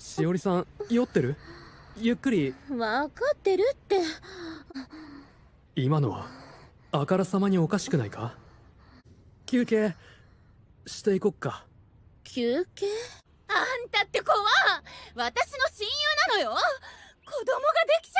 しおりさん酔ってるゆっくり分かってるって今のはあからさまにおかしくないか休憩していこっか休憩あんたって子は私の親友なのよ子供ができ